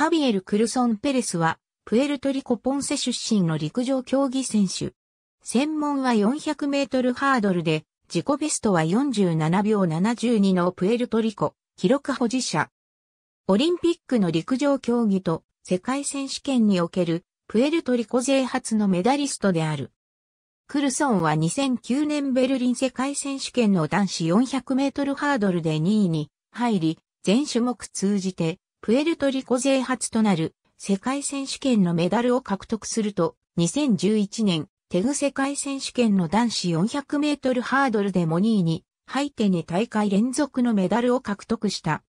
ハビエル・クルソン・ペレスは、プエルトリコ・ポンセ出身の陸上競技選手。専門は400メートルハードルで、自己ベストは47秒72のプエルトリコ、記録保持者。オリンピックの陸上競技と世界選手権におけるプエルトリコ勢初のメダリストである。クルソンは2009年ベルリン世界選手権の男子400メートルハードルで2位に入り、全種目通じてプエルトリコ勢初となる世界選手権のメダルを獲得すると、2011年、テグ世界選手権の男子400メートルハードルでも2位に入って2大会連続のメダルを獲得した。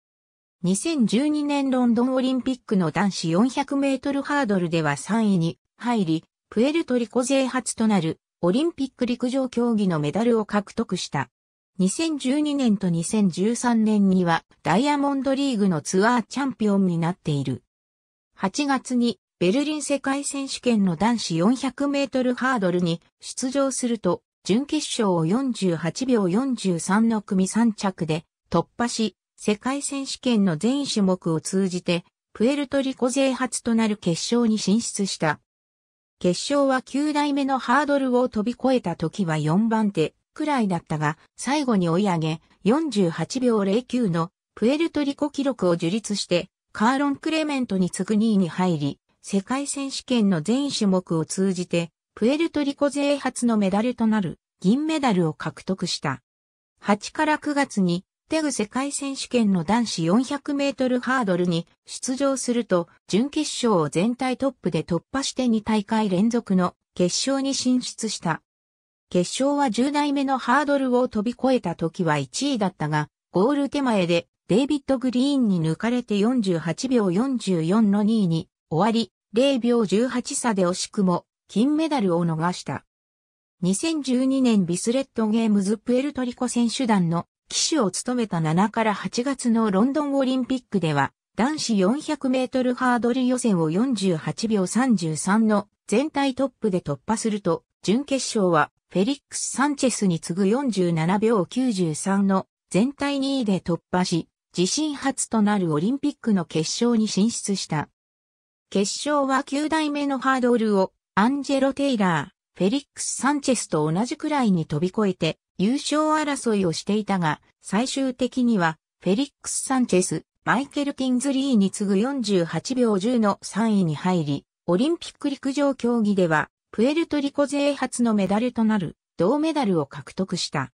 2012年ロンドンオリンピックの男子400メートルハードルでは3位に入り、プエルトリコ勢初となるオリンピック陸上競技のメダルを獲得した。2012年と2013年にはダイヤモンドリーグのツアーチャンピオンになっている。8月にベルリン世界選手権の男子400メートルハードルに出場すると、準決勝を48秒43の組3着で突破し、世界選手権の全種目を通じて、プエルトリコ勢初となる決勝に進出した。決勝は9代目のハードルを飛び越えた時は4番手、くらいだったが、最後に追い上げ、48秒09のプエルトリコ記録を樹立して、カーロン・クレメントに次ぐ2位に入り、世界選手権の全種目を通じて、プエルトリコ勢初のメダルとなる銀メダルを獲得した。8から9月に、テグ世界選手権の男子400メートルハードルに出場すると、準決勝を全体トップで突破して2大会連続の決勝に進出した。決勝は10代目のハードルを飛び越えた時は1位だったが、ゴール手前でデイビッド・グリーンに抜かれて48秒44の2位に終わり、0秒18差で惜しくも金メダルを逃した。2012年ビスレットゲームズプエルトリコ選手団の騎手を務めた7から8月のロンドンオリンピックでは男子400メートルハードル予選を48秒33の全体トップで突破すると準決勝はフェリックス・サンチェスに次ぐ47秒93の全体2位で突破し、自身初となるオリンピックの決勝に進出した。決勝は9代目のハードルをアンジェロ・テイラー、フェリックス・サンチェスと同じくらいに飛び越えて優勝争いをしていたが、最終的にはフェリックス・サンチェス、マイケル・ティンズリーに次ぐ48秒10の3位に入り、オリンピック陸上競技ではプエルトリコ勢初のメダルとなる銅メダルを獲得した。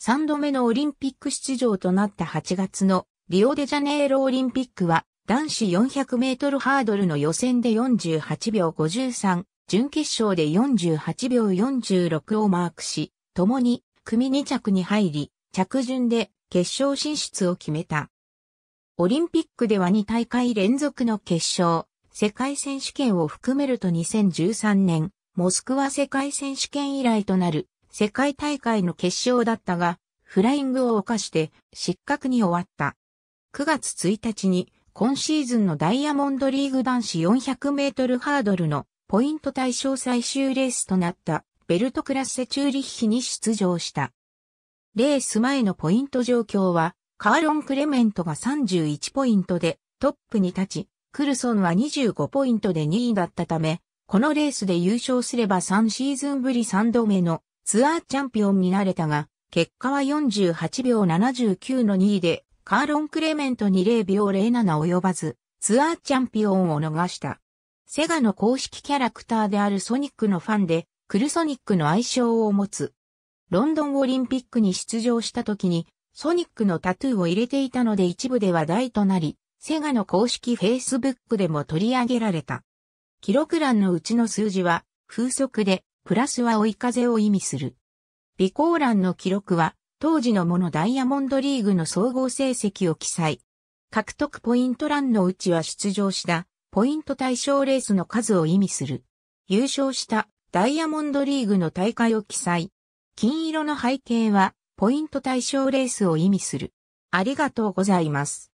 3度目のオリンピック出場となった8月のリオデジャネイロオリンピックは男子400メートルハードルの予選で48秒53、準決勝で48秒46をマークし、共に組2着に入り、着順で決勝進出を決めた。オリンピックでは2大会連続の決勝、世界選手権を含めると2013年モスクワ世界選手権以来となる世界大会の決勝だったが、フライングを犯して失格に終わった。9月1日に今シーズンのダイヤモンドリーグ男子400メートルハードルのポイント対象最終レースとなったベルトクラッセチューリッヒに出場した。レース前のポイント状況は、カーロン・クレメントが31ポイントでトップに立ち、クルソンは25ポイントで2位だったため、このレースで優勝すれば3シーズンぶり3度目のツアーチャンピオンになれたが、結果は48秒79の2位で、カーロン・クレメントに0秒07及ばず、ツアーチャンピオンを逃した。セガの公式キャラクターであるソニックのファンで、クルソニックの愛称を持つ。ロンドンオリンピックに出場した時に、ソニックのタトゥーを入れていたので一部で話題となり、セガの公式フェイスブックでも取り上げられた。記録欄のうちの数字は、風速で、プラスは追い風を意味する。備考欄の記録は、当時のものダイヤモンドリーグの総合成績を記載。獲得ポイント欄のうちは出場したポイント対象レースの数を意味する。優勝したダイヤモンドリーグの大会を記載。金色の背景はポイント対象レースを意味する。ありがとうございます。